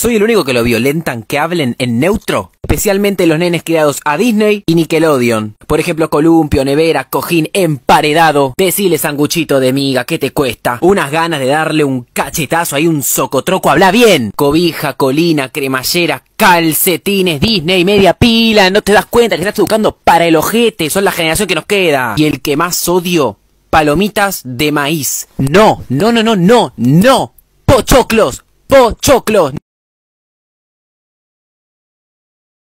Soy el único que lo violentan que hablen en neutro. Especialmente los nenes criados a Disney y Nickelodeon. Por ejemplo, columpio, nevera, cojín, emparedado. Decile sanguchito de miga, ¿qué te cuesta? Unas ganas de darle un cachetazo ahí, un socotroco, habla bien. Cobija, colina, cremallera, calcetines, Disney, media pila. No te das cuenta que estás educando para el ojete. Son la generación que nos queda. Y el que más odio, palomitas de maíz. No, no, no, no, no, no. Pochoclos, pochoclos.